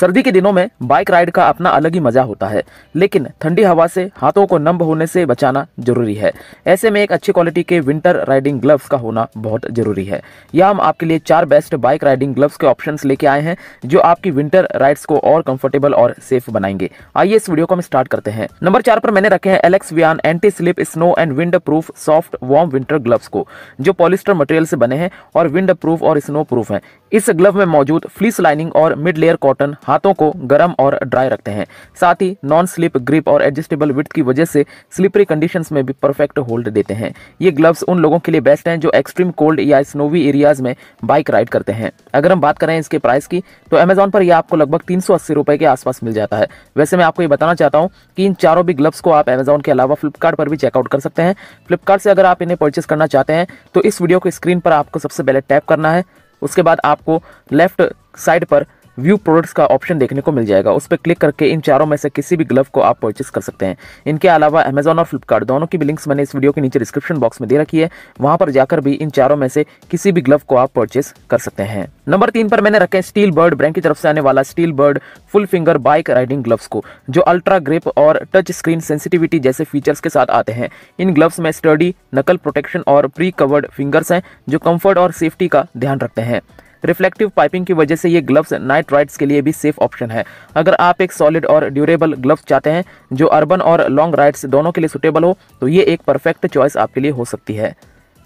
सर्दी के दिनों में बाइक राइड का अपना अलग ही मज़ा होता है लेकिन ठंडी हवा से हाथों को नम्ब होने से बचाना जरूरी है ऐसे में एक अच्छी क्वालिटी के विंटर राइडिंग ग्लव्स का होना बहुत ज़रूरी है यह हम आपके लिए चार बेस्ट बाइक राइडिंग ग्लव्स के ऑप्शंस लेके आए हैं जो आपकी विंटर राइड्स को और कम्फर्टेबल और सेफ बनाएंगे आइए इस वीडियो को हम स्टार्ट करते हैं नंबर चार पर मैंने रखे हैं Alexvyan anti slip snow and wind proof soft warm winter gloves को जो पॉलिस्टर मटेरियल से बने हैं और विंड प्रूफ और स्नो प्रूफ है इस ग्लव में मौजूद फ्लीस लाइनिंग और मिड लेयर कॉटन हाथों को गर्म और ड्राई रखते हैं साथ ही नॉन स्लिप ग्रिप और एडजस्टेबल विथ की वजह से स्लिपरी कंडीशन में भी परफेक्ट होल्ड देते हैं ये ग्लव्स उन लोगों के लिए बेस्ट हैं जो एक्सट्रीम कोल्ड या स्नोवी एरियाज में बाइक राइड करते हैं अगर हम बात करें इसके प्राइस की तो अमेजोन पर यह आपको लगभग तीन सौ के आसपास मिल जाता है वैसे मैं आपको ये बताना चाहता हूँ कि इन चारों भी ग्लव्स को आप अमेजोन के अलावा फ्लिपकार्ट पर भी चेकआउट कर सकते हैं फ्लिपकार्ट से अगर आप इन्हें परचेस करना चाहते हैं तो इस वीडियो को स्क्रीन पर आपको सबसे पहले टैप करना है उसके बाद आपको लेफ्ट साइड पर व्यू प्रोडक्ट्स का ऑप्शन देखने को मिल जाएगा उस पर क्लिक करके इन चारों में से किसी भी ग्लव को आप परचेस कर सकते हैं इनके अलावा अमेजन और फ्लिपकार्ट दोनों की भी लिंक्स मैंने इस वीडियो के नीचे डिस्क्रिप्शन बॉक्स में दे रखी है वहां पर जाकर भी इन चारों में से किसी भी ग्लव को आप परचेस कर सकते हैं नंबर तीन पर मैंने रखे स्टील बर्ड ब्रांड की तरफ से आने वाला Steelbird full finger bike riding gloves को जो अल्ट्रा ग्रिप और टच स्क्रीन सेंसिटिविटी जैसे फीचर्स के साथ आते हैं इन ग्लव्स में स्टडी नकल प्रोटेक्शन और प्री कवर्ड फिंगर्स हैं जो कंफर्ट और सेफ्टी का ध्यान रखते हैं रिफ्लेक्टिव पाइपिंग की वजह से ये ग्लव्स नाइट राइड्स के लिए भी सेफ ऑप्शन है अगर आप एक सॉलिड और ड्यूरेबल ग्लव्स चाहते हैं जो अर्बन और लॉन्ग राइड्स दोनों के लिए सुटेबल हो तो ये एक परफेक्ट चॉइस आपके लिए हो सकती है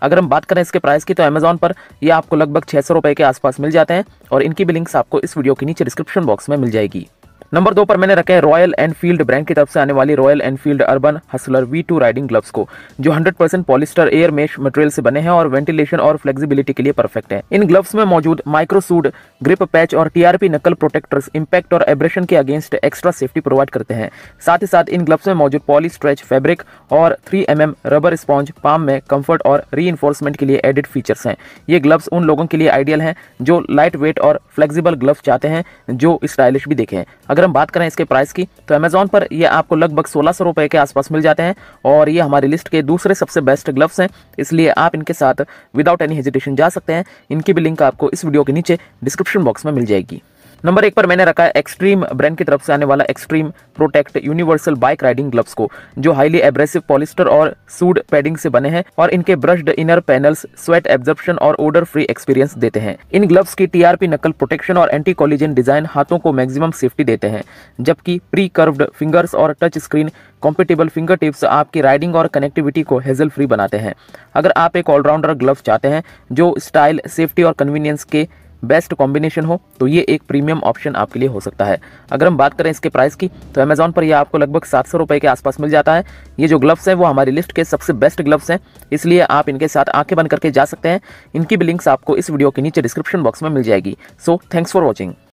अगर हम बात करें इसके प्राइस की तो अमेज़ॉन पर ये आपको लगभग छः सौ के आसपास मिल जाते हैं और इनकी भी लिंक्स आपको इस वीडियो के नीचे डिस्क्रिप्शन बॉक्स में मिल जाएगी नंबर दो पर मैंने रखे हैं रॉयल एनफील्ड ब्रांड की तरफ से आने वाली Royal Enfield urban hustler V two riding gloves को जो 100 percent polyester air mesh material से बने हैं और वेंटिलेशन और फ्लेक्सिबिलिटी के लिए परफेक्ट है इन ग्लव्स में मौजूद माइक्रोसूड ग्रिप पैच और टीआरपी नकल प्रोटेक्टर्स इंपैक्ट और एब्रेशन के अगेंस्ट एक्स्ट्रा सेफ्टी प्रोवाइड करते हैं साथ ही साथ इन ग्लव्स में मौजूद पॉली स्ट्रेच फैब्रिक और three M rubber sponge palm में कम्फर्ट और री के लिए एडिड फीचर्स हैं ये ग्लव्स उन लोगों के लिए आइडियल हैं जो लाइट वेट और फ्लेक्सिबल ग्लव्स चाहते हैं जो स्टाइलिश भी देखें अगर अगर हम बात करें इसके प्राइस की तो अमेजोन पर ये आपको लगभग सोलह सौ के आसपास मिल जाते हैं और ये हमारी लिस्ट के दूसरे सबसे बेस्ट ग्लव्स हैं इसलिए आप इनके साथ विदाउट एनी हेजिटेशन जा सकते हैं इनकी भी लिंक आपको इस वीडियो के नीचे डिस्क्रिप्शन बॉक्स में मिल जाएगी नंबर एक पर मैंने रखा है एक्सट्रीम ब्रांड की तरफ से आने वाला extreme protect universal bike riding gloves को जो हाईली एब्रेसिव पॉलिस्टर और सूड पैडिंग से बने हैं और इनके brushed inner panels sweat absorption और ओडर फ्री एक्सपीरियंस देते हैं इन ग्लव्स की टीआरपी नकल प्रोटेक्शन और एंटी कॉलिजन डिजाइन हाथों को मैक्सिमम सेफ्टी देते हैं जबकि प्री कर्व्ड फिंगर्स और touch screen compatible finger tips आपकी राइडिंग और कनेक्टिविटी को हेजल फ्री बनाते हैं अगर आप एक ऑलराउंडर ग्लव्स चाहते हैं जो स्टाइल सेफ्टी और कन्वीनियंस के बेस्ट कॉम्बिनेशन हो तो ये एक प्रीमियम ऑप्शन आपके लिए हो सकता है अगर हम बात करें इसके प्राइस की तो अमेजोन पर यह आपको लगभग सात सौ रुपये के आसपास मिल जाता है ये जो ग्लव्स हैं वो हमारी लिस्ट के सबसे बेस्ट ग्लव्स हैं इसलिए आप इनके साथ आंखें बंद करके जा सकते हैं इनकी भी लिंक्स आपको इस वीडियो के नीचे डिस्क्रिप्शन बॉक्स में मिल जाएगी सो थैंक्स फॉर वॉचिंग